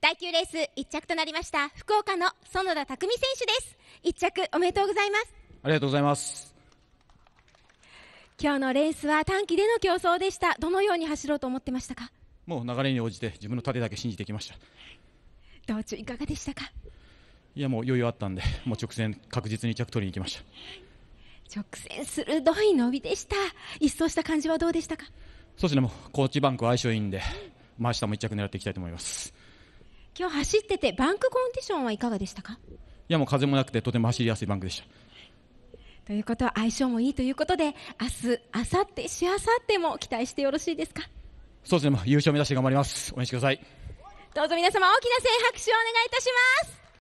第9レース1着となりました福岡の園田拓実選手です1着おめでとうございますありがとうございます今日のレースは短期での競争でしたどのように走ろうと思ってましたかもう流れに応じて自分の盾だけ信じてきました道中いかがでしたかいやもう余裕あったんでもう直線確実に着取りに行きました直線鋭い伸びでした一掃した感じはどうでしたかそうですねもうコーチバンクは相性いいんで、うん、真下も一着狙っていきたいと思います今日走っててバンクコンディションはいかがでしたかいやもう風もなくてとても走りやすいバンクでしたということは相性もいいということで明日、明後日てしあさっても期待してよろしいですかそうですね優勝目指して頑張ります応援してくださいどうぞ皆様大きな声拍手をお願いいたします